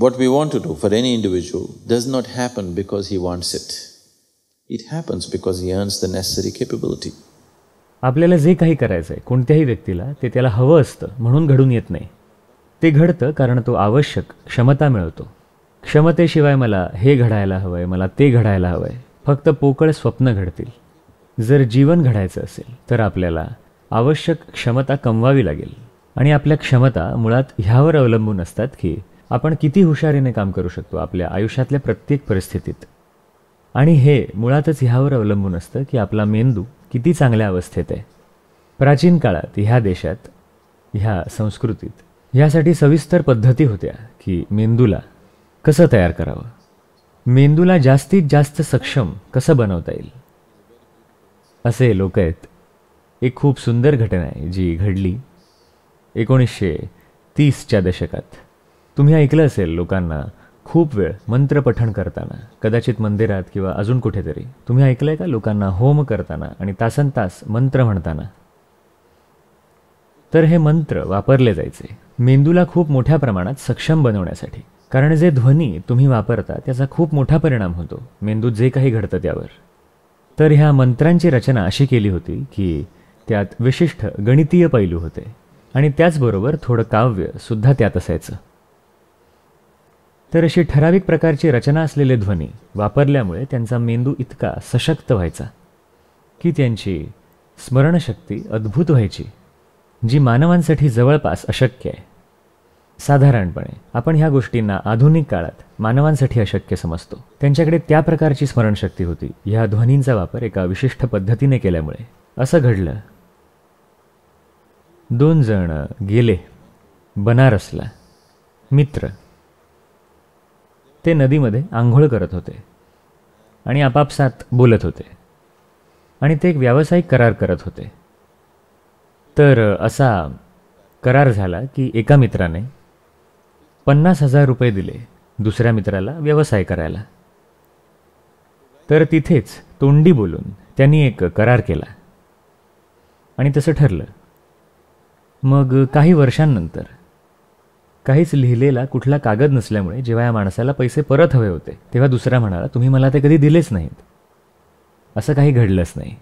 What we want to do for any individual does not happen because he wants it. It happens because he earns the necessary capability. आपल्याला जे काही करायचं आहे कोणत्याही व्यक्तीला ते त्याला हवं असतं म्हणून घडून येत नाही ते घडतं कारण तो आवश्यक क्षमता मिळवतो क्षमतेशिवाय मला हे घडायला हवं आहे मला ते घडायला हवं आहे फक्त पोकळ स्वप्न घडतील जर जीवन घडायचं असेल तर आपल्याला आवश्यक क्षमता कमवावी लागेल आणि आपल्या क्षमता मुळात ह्यावर अवलंबून असतात की आपण किती हुशारीने काम करू शकतो आपल्या आयुष्यातल्या प्रत्येक परिस्थितीत आणि हे मुळातच ह्यावर अवलंबून असतं की आपला मेंदू किती चांगल्या अवस्थेत आहे प्राचीन काळात ह्या देशात ह्या संस्कृतीत ह्यासाठी सविस्तर पद्धती होत्या की मेंदूला कसं तयार करावं मेंदूला जास्तीत जास्त सक्षम कसं बनवता येईल असे लोक आहेत एक खूप सुंदर घटना आहे जी घडली एकोणीसशे तीसच्या दशकात तुम्ही ऐकलं असेल लोकांना खूप वेळ मंत्रपठण करताना कदाचित मंदिरात किंवा अजून कुठेतरी तुम्ही ऐकलं आहे का लोकांना होम करताना आणि तासन तास मंत्र म्हणताना तर हे मंत्र वापरले जायचे मेंदूला खूप मोठ्या प्रमाणात सक्षम बनवण्यासाठी कारण जे ध्वनी तुम्ही वापरता त्याचा खूप मोठा परिणाम होतो मेंदूत जे काही घडतं त्यावर तर ह्या मंत्रांची रचना अशी केली होती की त्यात विशिष्ट गणितीय पैलू होते आणि त्याचबरोबर थोडं काव्य सुद्धा त्यात असायचं तर अशी ठराविक प्रकारची रचना असलेले ध्वनी वापरल्यामुळे त्यांचा मेंदू इतका सशक्त व्हायचा की त्यांची स्मरणशक्ती अद्भुत व्हायची जी मानवांसाठी जवळपास अशक्य आहे साधारणपणे आपण ह्या गोष्टींना आधुनिक काळात मानवांसाठी अशक्य समजतो त्यांच्याकडे त्या प्रकारची स्मरणशक्ती होती ह्या ध्वनींचा वापर एका विशिष्ट पद्धतीने केल्यामुळे असं घडलं दोन जण गेले बनारसला मित्र ते नदीमध्ये आंघोळ करत होते आणि आपापसात बोलत होते आणि ते एक व्यावसायिक करार करत होते तर असा करार झाला की एका मित्राने पन्नास हजार रुपये दिले दुसऱ्या मित्राला व्यवसाय करायला तर तिथेच तोंडी बोलून त्यांनी एक करार केला आणि तसं ठरलं मग काही वर्षांनंतर काहीच लिहिलेला कुठला कागद नसल्यामुळे जेव्हा या माणसाला पैसे परत हवे होते तेव्हा दुसरा म्हणाला तुम्ही मला ते कधी दिलेच नाहीत असं काही घडलंच नाही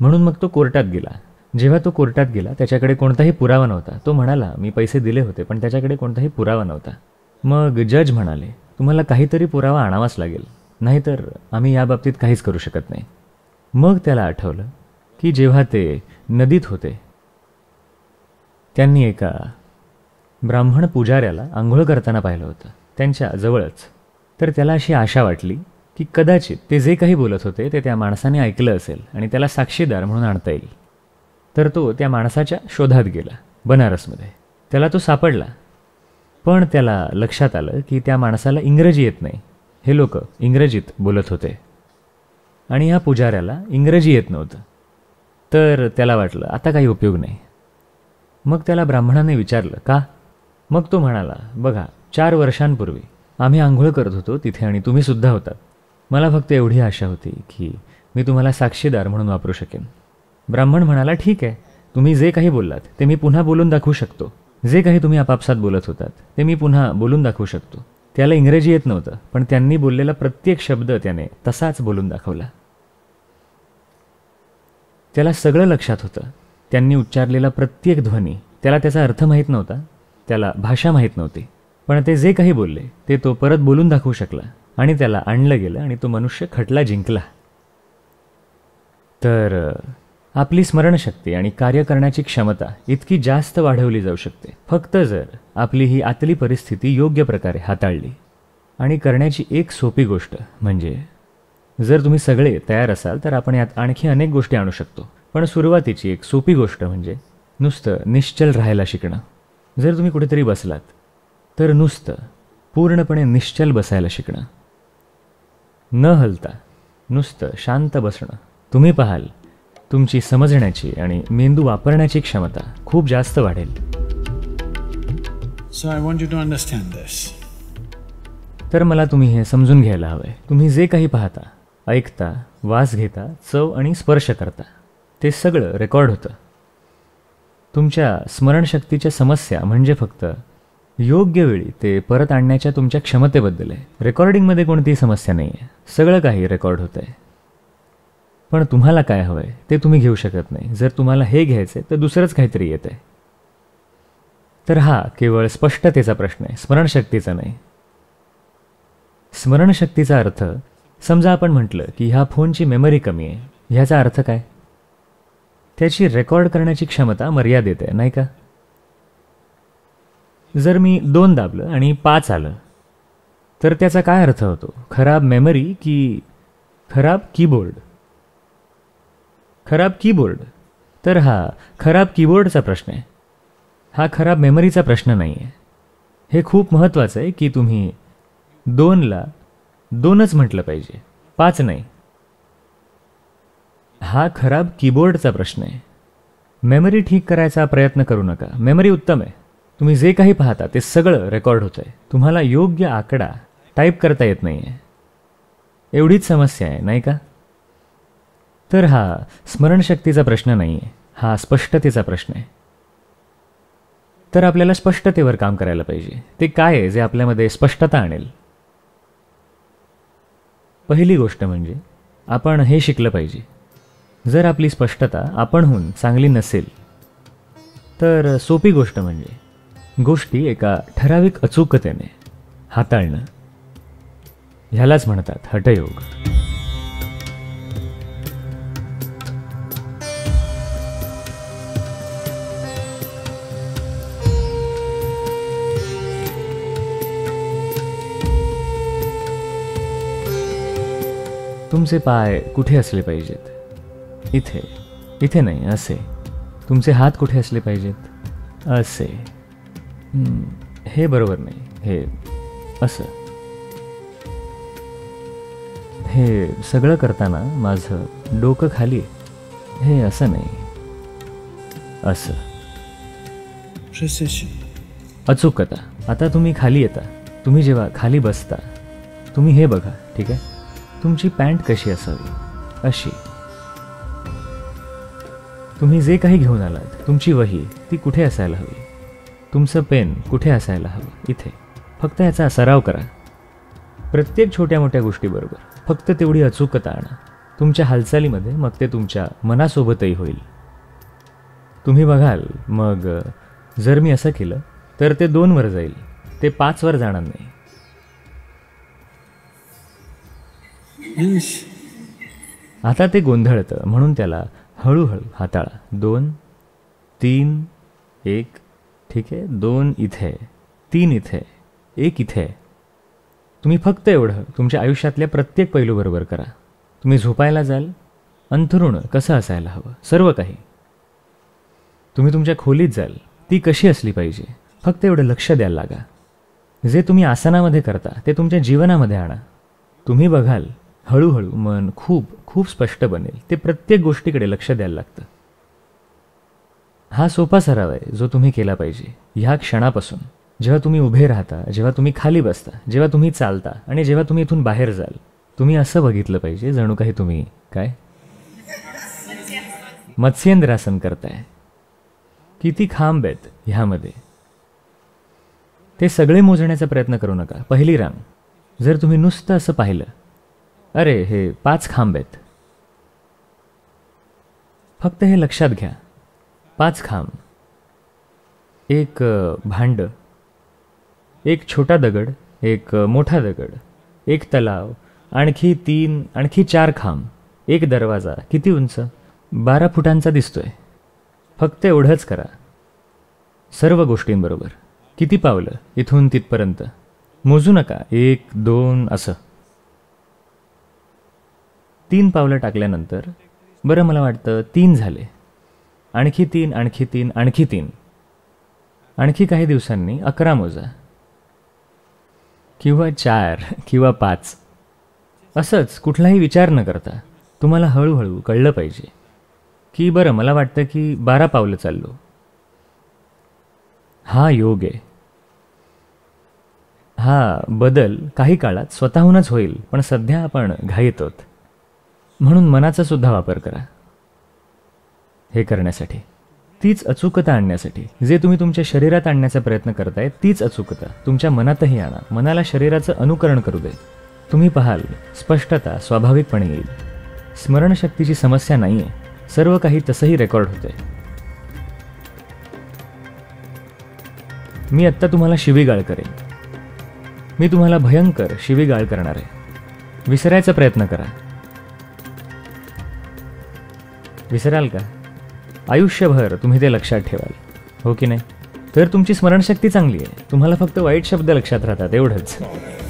म्हणून मग तो कोर्टात गेला जेव्हा तो कोर्टात गेला त्याच्याकडे कोणताही पुरावा नव्हता तो म्हणाला मी पैसे दिले होते पण त्याच्याकडे कोणताही पुरावा नव्हता मग जज म्हणाले तुम्हाला काहीतरी पुरावा आणावाच लागेल नाहीतर आम्ही याबाबतीत काहीच करू शकत नाही मग त्याला आठवलं की जेव्हा ते नदीत होते त्यांनी एका ब्राह्मण पुजाऱ्याला आंघोळ करताना पाहिलं होतं त्यांच्या जवळच तर त्याला अशी आशा वाटली की कदाचित ते जे काही बोलत होते ते त्या माणसाने ऐकलं असेल आणि त्याला साक्षीदार म्हणून आणता येईल तर तो त्या माणसाच्या शोधात गेला बनारसमध्ये त्याला तो सापडला पण त्याला लक्षात आलं की त्या माणसाला इंग्रजी येत नाही हे लोक इंग्रजीत बोलत होते आणि ह्या पुजाऱ्याला इंग्रजी येत नव्हतं तर त्याला वाटलं आता काही उपयोग नाही मग त्याला ब्राह्मणाने विचारलं का मग तो म्हणाला बघा चार वर्षांपूर्वी आम्ही आंघोळ करत होतो तिथे आणि तुम्हीसुद्धा होतात मला फक्त एवढी आशा होती की मी तुम्हाला साक्षीदार म्हणून वापरू शकेन ब्राह्मण म्हणाला ठीक आहे तुम्ही जे काही बोललात ते मी पुन्हा बोलून दाखवू शकतो जे काही तुम्ही आपापसात बोलत होतात ते मी पुन्हा बोलून दाखवू शकतो त्याला इंग्रजी येत नव्हतं पण त्यांनी बोललेला प्रत्येक शब्द त्याने तसाच बोलून दाखवला त्याला सगळं लक्षात होतं त्यांनी उच्चारलेला प्रत्येक ध्वनी त्याला त्याचा अर्थ माहीत नव्हता त्याला भाषा माहीत नव्हती पण ते जे काही बोलले ते तो परत बोलून दाखवू शकला आणि त्याला आणलं गेलं आणि तो मनुष्य खटला जिंकला तर आपली स्मरणशक्ती आणि कार्य करण्याची क्षमता इतकी जास्त वाढवली जाऊ शकते फक्त जर आपली ही आतली परिस्थिती योग्य प्रकारे हाताळली आणि करण्याची एक सोपी गोष्ट म्हणजे जर तुम्ही सगळे तयार असाल तर आपण यात आणखी अनेक गोष्टी आणू शकतो पण सुरुवातीची एक सोपी गोष्ट म्हणजे नुसतं निश्चल राहायला शिकणं जर तुम्ही कुठेतरी बसलात तर नुसतं पूर्णपणे निश्चल बसायला शिकणं न हलता नुसतं शांत बसणं तुम्ही पाहाल तुमची समजण्याची आणि मेंदू वापरण्याची क्षमता खूप जास्त वाढेल so I want you to understand this तर मला तुम्ही हे समजून घ्यायला हवंय तुम्ही जे काही पाहता ऐकता वास घेता चव आणि स्पर्श करता ते सगळं रेकॉर्ड होतं तुमच्या स्मरणशक्तीच्या समस्या म्हणजे फक्त योग्य वेळी ते परत आणण्याच्या तुमच्या क्षमतेबद्दल आहे रेकॉर्डिंगमध्ये कोणतीही समस्या नाही आहे सगळं काही रेकॉर्ड होतं आहे पण तुम्हाला काय हवं आहे ते तुम्ही घेऊ शकत नाही जर तुम्हाला हे घ्यायचं आहे तर दुसरंच काहीतरी येत आहे तर हा केवळ स्पष्टतेचा प्रश्न आहे स्मरणशक्तीचा नाही स्मरणशक्तीचा अर्थ समजा आपण म्हटलं की ह्या फोनची मेमरी कमी आहे ह्याचा अर्थ काय त्याची रेकॉर्ड करण्याची क्षमता मर्यादित आहे नाही का जर मी दोन दाबलं आणि पाच आलं तर त्याचा काय अर्थ होतो खराब मेमरी की खराब कीबोर्ड खराब कीबोर्ड तर हा खराब कीबोर्डचा प्रश्न आहे हा खराब मेमरीचा प्रश्न नाही आहे हे खूप महत्त्वाचं आहे की तुम्ही दोनला दोनच म्हटलं पाहिजे पाच नाही हा खराब कीबोर्डचा प्रश्न आहे मेमरी ठीक करायचा प्रयत्न करू नका मेमरी उत्तम आहे तुम्ही जे काही पाहता ते सगळं रेकॉर्ड होतं आहे तुम्हाला योग्य आकडा टाईप करता येत नाही आहे एवढीच समस्या आहे नाही का तर हा स्मरणशक्तीचा प्रश्न नाही आहे हा स्पष्टतेचा प्रश्न आहे तर आपल्याला स्पष्टतेवर काम करायला पाहिजे ते काय आहे जे आपल्यामध्ये स्पष्टता आणेल पहिली गोष्ट म्हणजे आपण हे शिकलं पाहिजे जर आपली स्पष्टता आपणहून चांगली नसेल तर सोपी गोष्ट म्हणजे गोष्टी एका ठराविक अचूकतेने हाताळणं ह्यालाच म्हणतात हटयोग तुमचे पाय कुठे असले पाहिजेत इथे इथे नाही असे तुमचे हात कुठे असले पाहिजेत असे हे बरोबर नाही हे असं हे सगळं करताना माझं डोकं खाली हे असं नाही असं अचूक कथा आता तुम्ही खाली येता तुम्ही जेव्हा खाली बसता तुम्ही हे बघा ठीक आहे तुमची पॅन्ट कशी असावी अशी तुम्ही जे काही घेऊन आलात तुमची वही ती कुठे असायला हवी तुमचं पेन कुठे असायला हवं इथे फक्त याचा सराव करा प्रत्येक छोट्या मोठ्या गोष्टीबरोबर फक्त तेवढी अचूकता आणा तुमच्या हालचालीमध्ये मग ते तुमच्या मनासोबतही होईल तुम्ही बघाल मग जर मी असं केलं तर ते दोनवर जाईल ते पाचवर जाणार नाही आता ते गोंधळतं म्हणून त्याला हळूहळू हाताळा दोन तीन एक ठीक आहे दोन इथे तीन इथे एक इथे तुम्ही फक्त एवढं तुमच्या आयुष्यातल्या प्रत्येक पैलूबरोबर करा तुम्ही झोपायला जाल अंथरुण कसं असायला हवं सर्व काही तुम्ही तुमच्या खोलीत जाल ती कशी असली पाहिजे फक्त एवढं लक्ष द्यायला लागा जे तुम्ही आसनामध्ये करता ते तुमच्या जीवनामध्ये आणा तुम्ही बघाल हळूहळू मन खूप खूप स्पष्ट बनेल ते प्रत्येक गोष्टीकडे लक्ष द्यायला लागतं हा सोपा सराव आहे जो तुम्ही केला पाहिजे ह्या क्षणापासून जेव्हा तुम्ही उभे राहता जेव्हा तुम्ही खाली बसता जेव्हा तुम्ही चालता आणि जेव्हा तुम्ही इथून बाहेर जाल तुम्ही असं बघितलं पाहिजे जणू काही तुम्ही काय मत्स्येंद्रासन करताय किती खांब आहेत ह्यामध्ये ते सगळे मोजण्याचा प्रयत्न करू नका पहिली रांग जर तुम्ही नुसतं असं पाहिलं अरे हे पाच खांब आहेत फक्त हे लक्षात घ्या पाच खांब एक भांड एक छोटा दगड एक मोठा दगड एक तलाव आणखी तीन आणखी चार खांब एक दरवाजा किती उंच बारा फुटांचा दिसतोय फक्त एवढंच करा सर्व गोष्टींबरोबर किती पावलं इथून तिथपर्यंत मोजू नका एक दोन असं तीन पावलं टाकल्यानंतर बरं मला वाटतं तीन झाले आणखी तीन आणखी तीन आणखी तीन आणखी काही दिवसांनी अकरा मोजा किंवा चार किंवा पाच असंच कुठलाही विचार न करता तुम्हाला हळूहळू कळलं पाहिजे की बरं मला वाटतं की बारा पावलं चाललो हा योग आहे हा बदल काही काळात स्वतःहूनच होईल पण सध्या आपण घाईतोत म्हणून मनाचा सुद्धा वापर करा हे करण्यासाठी तीच अचूकता आणण्यासाठी जे तुम्ही तुमच्या शरीरात आणण्याचा प्रयत्न करताय तीच अचूकता तुमच्या मनातही आणा मनाला शरीराचं अनुकरण करू दे तुम्ही पाहाल स्पष्टता स्वाभाविकपणे येईल स्मरणशक्तीची समस्या नाही आहे सर्व काही तसंही रेकॉर्ड होते मी आत्ता तुम्हाला शिवीगाळ करेन मी तुम्हाला भयंकर शिवीगाळ करणार आहे विसरायचा प्रयत्न करा विसराल का आयुष्यभर तुम्ही ते लक्षात ठेवाल हो की नाही तर तुमची स्मरणशक्ती चांगली आहे तुम्हाला फक्त वाईट शब्द लक्षात राहतात एवढंच